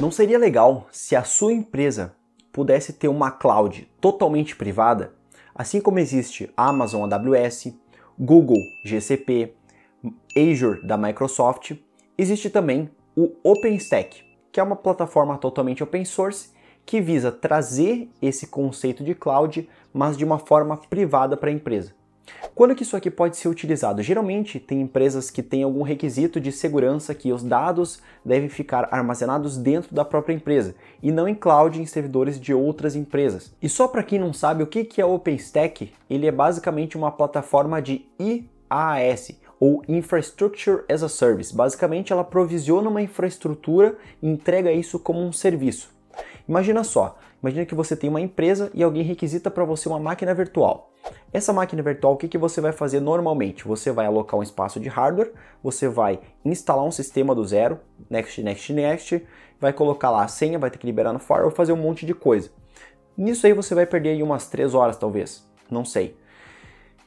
Não seria legal se a sua empresa pudesse ter uma cloud totalmente privada, assim como existe a Amazon AWS, Google GCP, Azure da Microsoft, existe também o OpenStack, que é uma plataforma totalmente open source que visa trazer esse conceito de cloud, mas de uma forma privada para a empresa. Quando que isso aqui pode ser utilizado? Geralmente tem empresas que têm algum requisito de segurança que os dados devem ficar armazenados dentro da própria empresa e não em cloud em servidores de outras empresas. E só para quem não sabe o que é OpenStack, ele é basicamente uma plataforma de IaaS ou Infrastructure as a Service. Basicamente ela provisiona uma infraestrutura e entrega isso como um serviço. Imagina só, imagina que você tem uma empresa e alguém requisita para você uma máquina virtual. Essa máquina virtual, o que, que você vai fazer normalmente? Você vai alocar um espaço de hardware, você vai instalar um sistema do zero, next, next, next, vai colocar lá a senha, vai ter que liberar no firewall, fazer um monte de coisa. Nisso aí você vai perder aí umas 3 horas talvez, não sei.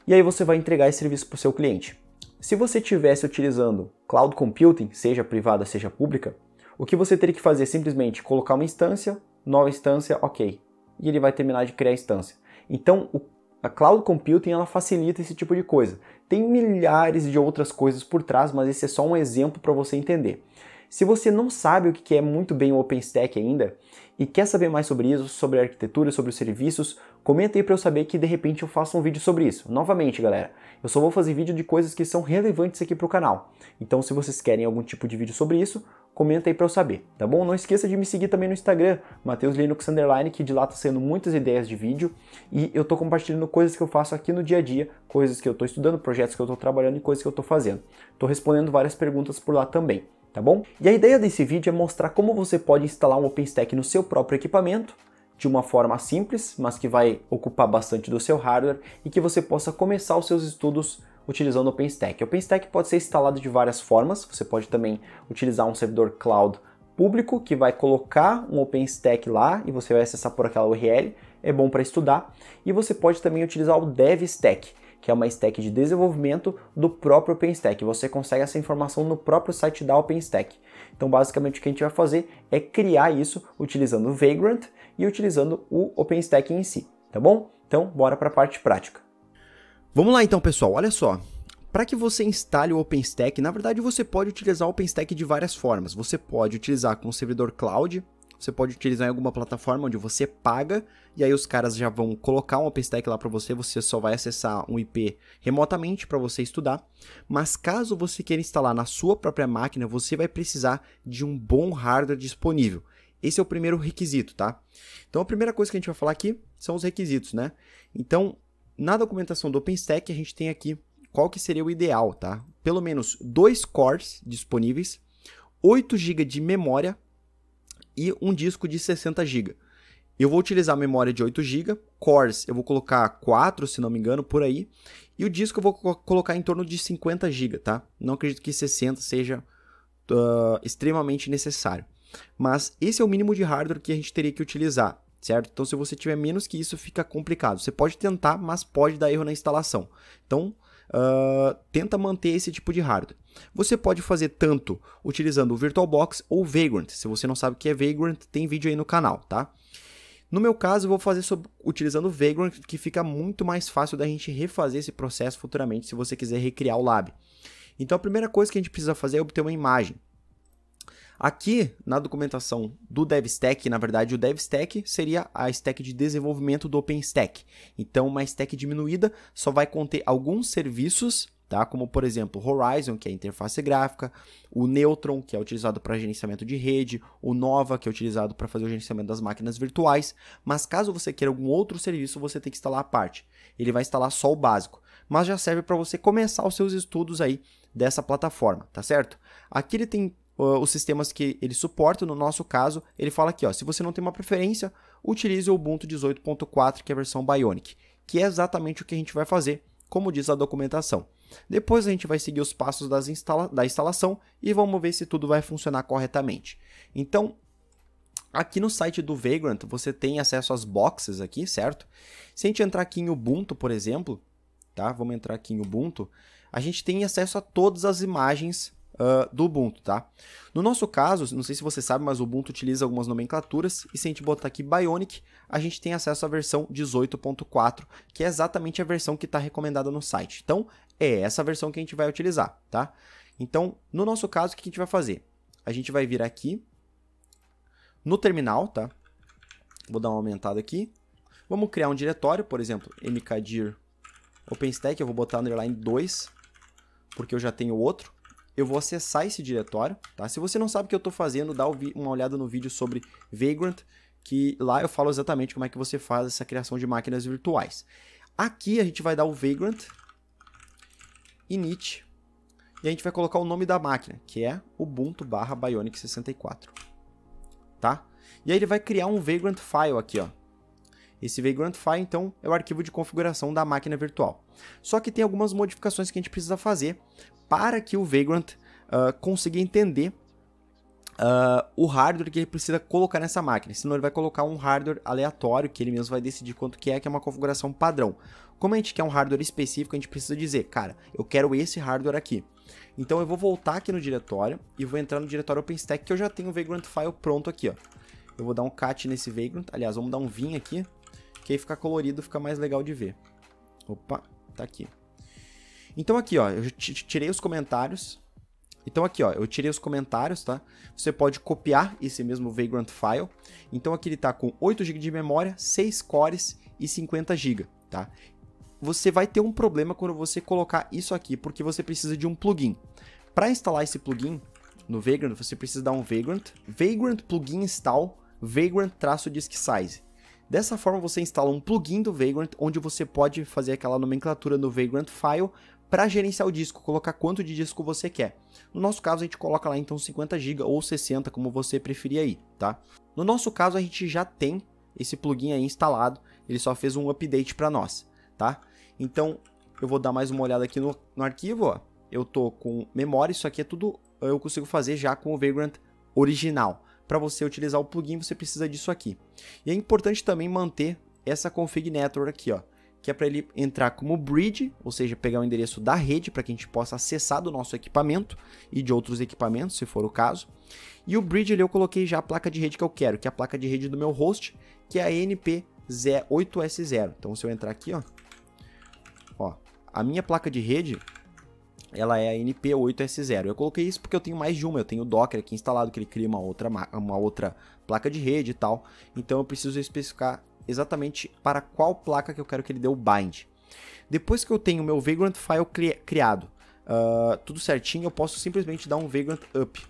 E aí você vai entregar esse serviço para o seu cliente. Se você estivesse utilizando cloud computing, seja privada, seja pública, o que você teria que fazer é simplesmente colocar uma instância, nova instância, ok. E ele vai terminar de criar a instância. Então, o a cloud computing ela facilita esse tipo de coisa. Tem milhares de outras coisas por trás, mas esse é só um exemplo para você entender. Se você não sabe o que é muito bem o OpenStack ainda e quer saber mais sobre isso, sobre a arquitetura, sobre os serviços, comenta aí para eu saber que de repente eu faço um vídeo sobre isso. Novamente, galera, eu só vou fazer vídeo de coisas que são relevantes aqui para o canal. Então, se vocês querem algum tipo de vídeo sobre isso, comenta aí para eu saber, tá bom? Não esqueça de me seguir também no Instagram, Mateus Linux Underline, que de lá tá sendo muitas ideias de vídeo e eu tô compartilhando coisas que eu faço aqui no dia a dia, coisas que eu tô estudando, projetos que eu tô trabalhando e coisas que eu tô fazendo. Tô respondendo várias perguntas por lá também, tá bom? E a ideia desse vídeo é mostrar como você pode instalar um OpenStack no seu próprio equipamento de uma forma simples, mas que vai ocupar bastante do seu hardware e que você possa começar os seus estudos utilizando o OpenStack. O OpenStack pode ser instalado de várias formas, você pode também utilizar um servidor cloud público que vai colocar um OpenStack lá e você vai acessar por aquela URL, é bom para estudar. E você pode também utilizar o DevStack, que é uma stack de desenvolvimento do próprio OpenStack. Você consegue essa informação no próprio site da OpenStack. Então, basicamente, o que a gente vai fazer é criar isso utilizando o Vagrant e utilizando o OpenStack em si, tá bom? Então, bora para a parte prática. Vamos lá então, pessoal. Olha só. Para que você instale o OpenStack, na verdade você pode utilizar o OpenStack de várias formas. Você pode utilizar com o servidor cloud, você pode utilizar em alguma plataforma onde você paga, e aí os caras já vão colocar um OpenStack lá para você, você só vai acessar um IP remotamente para você estudar. Mas caso você queira instalar na sua própria máquina, você vai precisar de um bom hardware disponível. Esse é o primeiro requisito, tá? Então a primeira coisa que a gente vai falar aqui são os requisitos, né? Então, na documentação do OpenStack, a gente tem aqui qual que seria o ideal, tá? Pelo menos dois cores disponíveis, 8 GB de memória e um disco de 60 GB. Eu vou utilizar a memória de 8 GB, cores eu vou colocar 4, se não me engano, por aí, e o disco eu vou colocar em torno de 50 GB, tá? Não acredito que 60 seja uh, extremamente necessário. Mas esse é o mínimo de hardware que a gente teria que utilizar certo? Então, se você tiver menos que isso, fica complicado. Você pode tentar, mas pode dar erro na instalação. Então, uh, tenta manter esse tipo de hardware. Você pode fazer tanto utilizando o VirtualBox ou Vagrant. Se você não sabe o que é Vagrant, tem vídeo aí no canal, tá? No meu caso, eu vou fazer sobre, utilizando o Vagrant, que fica muito mais fácil da gente refazer esse processo futuramente se você quiser recriar o lab. Então, a primeira coisa que a gente precisa fazer é obter uma imagem. Aqui na documentação do DevStack, na verdade, o DevStack seria a stack de desenvolvimento do OpenStack. Então, uma stack diminuída só vai conter alguns serviços, tá? Como por exemplo, Horizon, que é a interface gráfica, o Neutron, que é utilizado para gerenciamento de rede, o Nova, que é utilizado para fazer o gerenciamento das máquinas virtuais. Mas caso você queira algum outro serviço, você tem que instalar a parte. Ele vai instalar só o básico, mas já serve para você começar os seus estudos aí dessa plataforma, tá certo? Aqui ele tem os sistemas que ele suporta. No nosso caso, ele fala aqui, ó, se você não tem uma preferência, utilize o Ubuntu 18.4, que é a versão Bionic, que é exatamente o que a gente vai fazer, como diz a documentação. Depois a gente vai seguir os passos instala da instalação e vamos ver se tudo vai funcionar corretamente. Então, Aqui no site do Vagrant você tem acesso às boxes aqui, certo? Se a gente entrar aqui em Ubuntu, por exemplo, tá? Vamos entrar aqui em Ubuntu. A gente tem acesso a todas as imagens uh, do Ubuntu, tá? No nosso caso, não sei se você sabe, mas o Ubuntu utiliza algumas nomenclaturas, e se a gente botar aqui Bionic, a gente tem acesso à versão 18.4, que é exatamente a versão que está recomendada no site. Então, é essa versão que a gente vai utilizar, tá? Então, no nosso caso, o que a gente vai fazer? A gente vai vir aqui no terminal, tá? Vou dar uma aumentada aqui. Vamos criar um diretório, por exemplo, mkdir OpenStack, eu vou botar underline 2, porque eu já tenho outro eu vou acessar esse diretório, tá? Se você não sabe o que eu estou fazendo, dá uma olhada no vídeo sobre Vagrant, que lá eu falo exatamente como é que você faz essa criação de máquinas virtuais. Aqui a gente vai dar o Vagrant, init, e a gente vai colocar o nome da máquina, que é Ubuntu barra Bionic 64, tá? E aí ele vai criar um Vagrant file aqui, ó. Esse Vagrant file, então, é o arquivo de configuração da máquina virtual. Só que tem algumas modificações que a gente precisa fazer para que o Vagrant uh, consiga entender uh, o hardware que ele precisa colocar nessa máquina. Senão ele vai colocar um hardware aleatório que ele mesmo vai decidir quanto que é, que é uma configuração padrão. Como a gente quer um hardware específico, a gente precisa dizer, cara, eu quero esse hardware aqui. Então eu vou voltar aqui no diretório e vou entrar no diretório OpenStack que eu já tenho o Vagrant File pronto aqui, ó. Eu vou dar um cat nesse Vagrant, aliás, vamos dar um vim aqui, que aí fica colorido, fica mais legal de ver. Opa, tá aqui. Então aqui, ó, eu tirei os comentários. Então aqui, ó, eu tirei os comentários, tá? Você pode copiar esse mesmo Vagrant File. Então aqui ele tá com 8 GB de memória, 6 cores e 50 GB, tá? Você vai ter um problema quando você colocar isso aqui, porque você precisa de um plugin. Para instalar esse plugin no Vagrant, você precisa dar um Vagrant, Vagrant plugin install, Vagrant-disk size. Dessa forma, você instala um plugin do Vagrant, onde você pode fazer aquela nomenclatura no Vagrant File para gerenciar o disco, colocar quanto de disco você quer. No nosso caso, a gente coloca lá então 50 GB ou 60, como você preferir aí, tá? No nosso caso, a gente já tem esse plugin aí instalado, ele só fez um update para nós, tá? Então, eu vou dar mais uma olhada aqui no, no arquivo, ó. Eu tô com memória, isso aqui é tudo eh, eu consigo fazer já com o Vagrant original. Para você utilizar o plugin, você precisa disso aqui. E é importante também manter essa config network aqui, ó que é para ele entrar como bridge, ou seja, pegar o endereço da rede para que a gente possa acessar do nosso equipamento e de outros equipamentos, se for o caso. E o bridge ali eu coloquei já a placa de rede que eu quero, que é a placa de rede do meu host, que é a NP8S0. Então se eu entrar aqui, ó, ó, a minha placa de rede ela é a NP8S0. Eu coloquei isso porque eu tenho mais de uma, eu tenho o Docker aqui instalado que ele cria uma outra uma outra placa de rede e tal. Então eu preciso especificar exatamente para qual placa que eu quero que ele dê o bind. Depois que eu tenho o meu Vagrant File cri criado, uh, tudo certinho, eu posso simplesmente dar um Vagrant Up.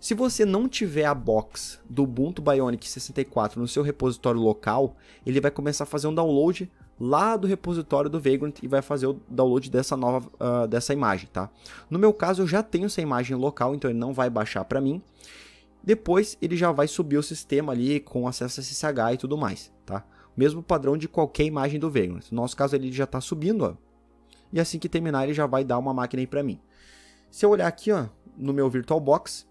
Se você não tiver a box do Ubuntu Bionic 64 no seu repositório local, ele vai começar a fazer um download lá do repositório do Vagrant e vai fazer o download dessa nova uh, dessa imagem, tá? No meu caso, eu já tenho essa imagem local, então ele não vai baixar para mim. Depois ele já vai subir o sistema ali com acesso a SSH e tudo mais, tá? Mesmo padrão de qualquer imagem do Vagrant. No nosso caso ele já está subindo, ó. E assim que terminar ele já vai dar uma máquina aí para mim. Se eu olhar aqui, ó, no meu VirtualBox,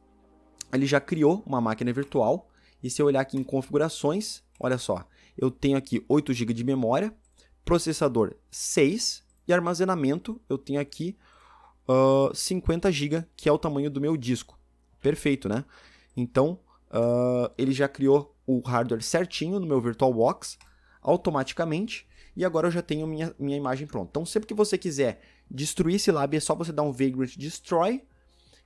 ele já criou uma máquina virtual. E se eu olhar aqui em configurações, olha só, eu tenho aqui 8 GB de memória, processador 6 e armazenamento eu tenho aqui uh, 50 GB, que é o tamanho do meu disco. Perfeito, né? Então, uh, ele já criou o hardware certinho no meu VirtualBox, automaticamente, e agora eu já tenho minha, minha imagem pronta. Então, sempre que você quiser destruir esse lab, é só você dar um Vagrant Destroy,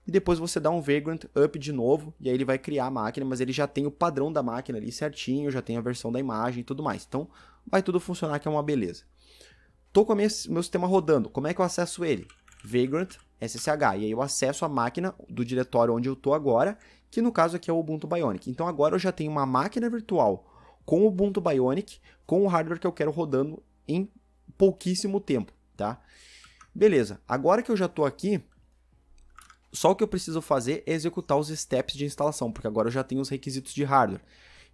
e depois você dá um Vagrant Up de novo, e aí ele vai criar a máquina, mas ele já tem o padrão da máquina ali certinho, já tem a versão da imagem e tudo mais. Então, vai tudo funcionar que é uma beleza. Tô com o meu sistema rodando, como é que eu acesso ele? Vagrant SSH, e aí eu acesso a máquina do diretório onde eu tô agora, que no caso aqui é o Ubuntu Bionic. Então agora eu já tenho uma máquina virtual com o Ubuntu Bionic, com o hardware que eu quero rodando em pouquíssimo tempo, tá? Beleza, agora que eu já estou aqui, só o que eu preciso fazer é executar os steps de instalação, porque agora eu já tenho os requisitos de hardware.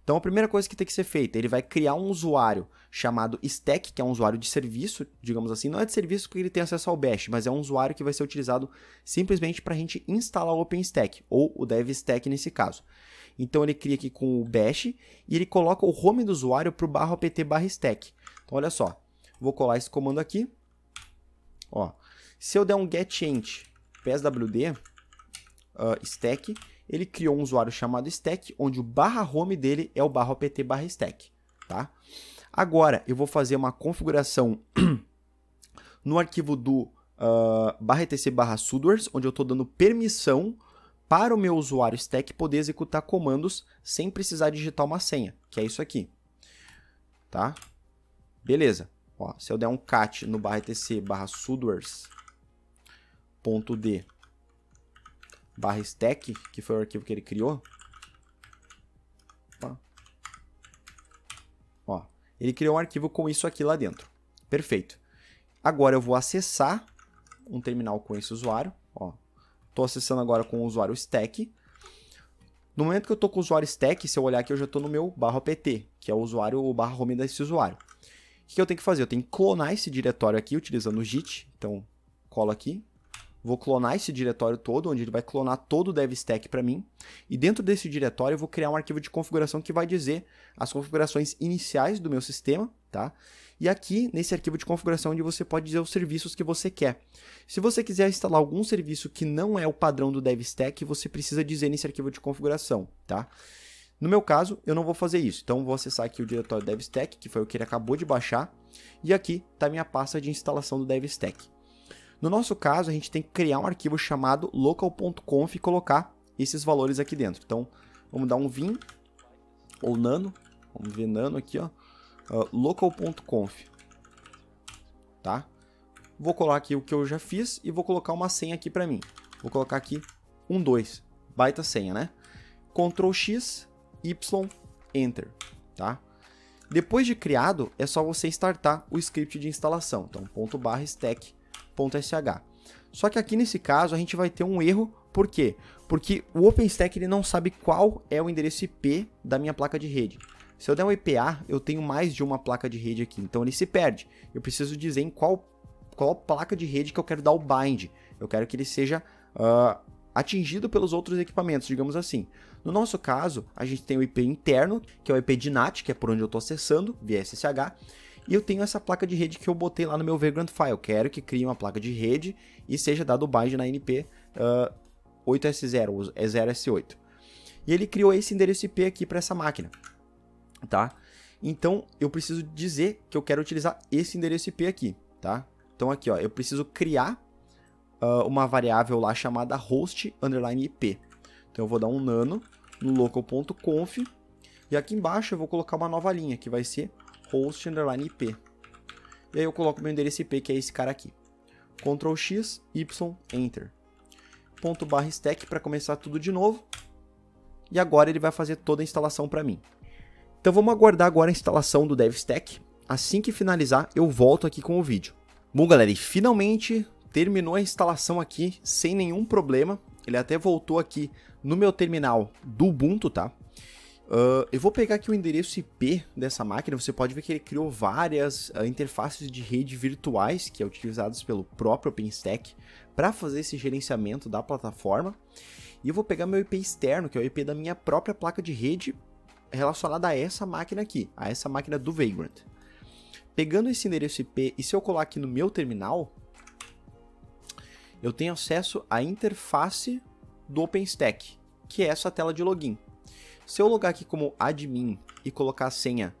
Então a primeira coisa que tem que ser feita, ele vai criar um usuário chamado stack, que é um usuário de serviço, digamos assim, não é de serviço porque ele tem acesso ao bash, mas é um usuário que vai ser utilizado simplesmente para a gente instalar o OpenStack ou o DevStack nesse caso. Então ele cria aqui com o bash e ele coloca o home do usuário para o barra apt barra stack. Então olha só, vou colar esse comando aqui. Ó, se eu der um get ent pswd uh, ah, stack ele criou um usuário chamado stack, onde o barra home dele é o barra apt barra stack, tá? Agora, eu vou fazer uma configuração no arquivo do uh, barra etc barra sudoers, onde eu estou dando permissão para o meu usuário stack poder executar comandos sem precisar digitar uma senha, que é isso aqui, tá? Beleza. Ó, se eu der um cat no barra etc barra sudoers.d barra stack, que foi o arquivo que ele criou. Ó, ele criou um arquivo com isso aqui lá dentro. Perfeito. Agora eu vou acessar um terminal com esse usuário. Ó, acessando agora com o usuário stack. No momento que eu estou com o usuário stack, se eu olhar aqui, eu já estou no meu barra apt, que é o usuário, o barra home desse usuário. O que eu tenho que fazer? Eu tenho que clonar esse diretório aqui utilizando o git. Então, colo aqui, vou clonar esse diretório todo, onde ele vai clonar todo o DevStack para mim, e dentro desse diretório eu vou criar um arquivo de configuração que vai dizer as configurações iniciais do meu sistema, tá? E aqui, nesse arquivo de configuração, onde você pode dizer os serviços que você quer. Se você quiser instalar algum serviço que não é o padrão do DevStack, você precisa dizer nesse arquivo de configuração, tá? No meu caso, eu não vou fazer isso. Então, vou acessar aqui o diretório DevStack, que foi o que ele acabou de baixar. E aqui está minha pasta de instalação do DevStack. No nosso caso, a gente tem que criar um arquivo chamado local.conf e colocar esses valores aqui dentro. Então, vamos dar um vim ou nano, vamos ver nano aqui, ó, uh, ah, local.conf, tá? Vou colocar aqui o que eu já fiz e vou colocar uma senha aqui para mim. Vou colocar aqui 12, baita senha, né? Ctrl X, Y, Enter, tá? Depois de criado, é só você startar o script de instalação. Então, ponto barra stack .sh. Só que aqui nesse caso a gente vai ter um erro, por quê? Porque o OpenStack ele não sabe qual é o endereço IP da minha placa de rede. Se eu der um IPA, eu tenho mais de uma placa de rede aqui, então ele se perde. Eu preciso dizer em qual, qual placa de rede que eu quero dar o bind. Eu quero que ele seja uh, atingido pelos outros equipamentos, digamos assim. No nosso caso, a gente tem o IP interno, que é o IP de NAT, que é por onde eu estou acessando, via SSH, e eu tenho essa placa de rede que eu botei lá no meu Vagrant File. Quero que crie uma placa de rede e seja dado o bind na NP uh, 8S0, é 0S8. E ele criou esse endereço IP aqui para essa máquina, tá? Então, eu preciso dizer que eu quero utilizar esse endereço IP aqui, tá? Então, aqui, ó, eu preciso criar uh, uma variável lá chamada host underline IP. Então, eu vou dar um nano no local.conf e aqui embaixo eu vou colocar uma nova linha, que vai ser host underline IP. E aí eu coloco meu endereço IP, que é esse cara aqui. Ctrl X, Y, Enter. Ponto barra stack para começar tudo de novo. E agora ele vai fazer toda a instalação para mim. Então vamos aguardar agora a instalação do DevStack. Assim que finalizar, eu volto aqui com o vídeo. Bom, galera, e finalmente terminou a instalação aqui sem nenhum problema. Ele até voltou aqui no meu terminal do Ubuntu, tá? Uh, eu vou pegar aqui o endereço IP dessa máquina, você pode ver que ele criou várias uh, interfaces de rede virtuais, que é utilizadas pelo próprio OpenStack, para fazer esse gerenciamento da plataforma. E eu vou pegar meu IP externo, que é o IP da minha própria placa de rede, relacionada a essa máquina aqui, a essa máquina do Vagrant. Pegando esse endereço IP, e se eu colar aqui no meu terminal, eu tenho acesso à interface do OpenStack, que é essa tela de login. Se eu logar aqui como admin e colocar a senha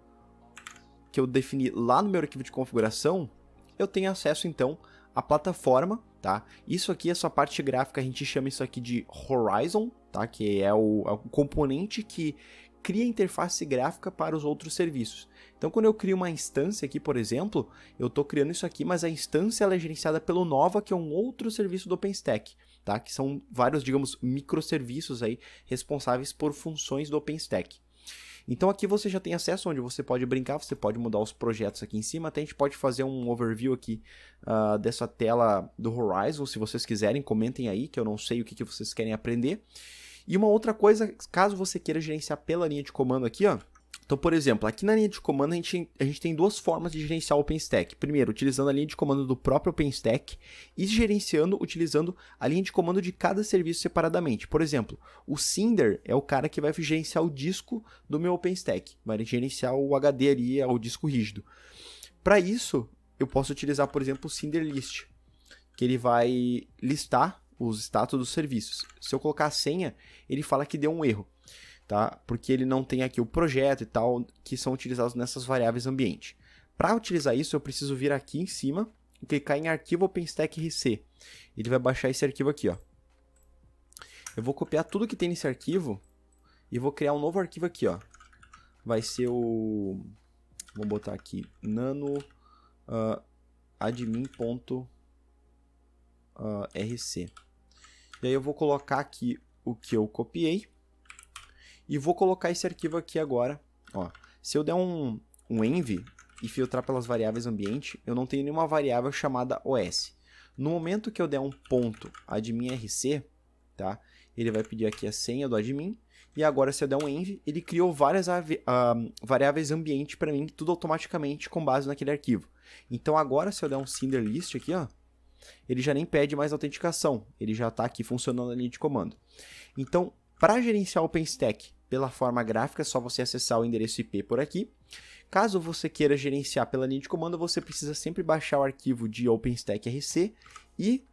que eu defini lá no meu arquivo de configuração, eu tenho acesso então à plataforma, tá? Isso aqui, essa é parte gráfica, a gente chama isso aqui de Horizon, tá? Que é o, é o componente que cria interface gráfica para os outros serviços. Então, quando eu crio uma instância aqui, por exemplo, eu estou criando isso aqui, mas a instância é gerenciada pelo Nova, que é um outro serviço do OpenStack tá? Que são vários, digamos, microserviços aí responsáveis por funções do OpenStack. Então aqui você já tem acesso onde você pode brincar, você pode mudar os projetos aqui em cima. Até a gente pode fazer um overview aqui uh, dessa tela do Horizon, se vocês quiserem, comentem aí, que eu não sei o que, que vocês querem aprender. E uma outra coisa, caso você queira gerenciar pela linha de comando aqui, ó, então, por exemplo, aqui na linha de comando a gente, a gente tem duas formas de gerenciar o OpenStack. Primeiro, utilizando a linha de comando do próprio OpenStack e gerenciando utilizando a linha de comando de cada serviço separadamente. Por exemplo, o Cinder é o cara que vai gerenciar o disco do meu OpenStack, vai gerenciar o HD ali, é o disco rígido. Para isso, eu posso utilizar, por exemplo, o Cinderlist, que ele vai listar os status dos serviços. Se eu colocar a senha, ele fala que deu um erro tá? Porque ele não tem aqui o projeto e tal, que são utilizados nessas variáveis ambiente. Para utilizar isso, eu preciso vir aqui em cima e clicar em arquivo OpenStack RC. Ele vai baixar esse arquivo aqui, ó. Eu vou copiar tudo que tem nesse arquivo e vou criar um novo arquivo aqui, ó. Vai ser o... Vou botar aqui, nano uh, ah, admin.rc. Ah, uh, e aí eu vou colocar aqui o que eu copiei e vou colocar esse arquivo aqui agora. Ó, se eu der um, um env e filtrar pelas variáveis ambiente, eu não tenho nenhuma variável chamada os. No momento que eu der um ponto adminrc, tá? Ele vai pedir aqui a senha do admin. E agora se eu der um env, ele criou várias uh, variáveis ambiente para mim, tudo automaticamente com base naquele arquivo. Então agora se eu der um cinderlist aqui, ó, ele já nem pede mais autenticação, ele já está aqui funcionando a linha de comando. Então, para gerenciar o OpenStack, pela forma gráfica, é só você acessar o endereço IP por aqui. Caso você queira gerenciar pela linha de comando, você precisa sempre baixar o arquivo de OpenStack RC e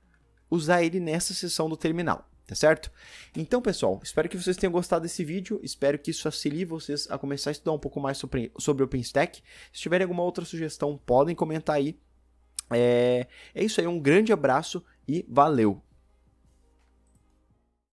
usar ele nessa seção do terminal, tá certo? Então, pessoal, espero que vocês tenham gostado desse vídeo, espero que isso auxilie vocês a começar a estudar um pouco mais sobre, sobre OpenStack. Se tiverem alguma outra sugestão, podem comentar aí. É, é isso aí, um grande abraço e valeu!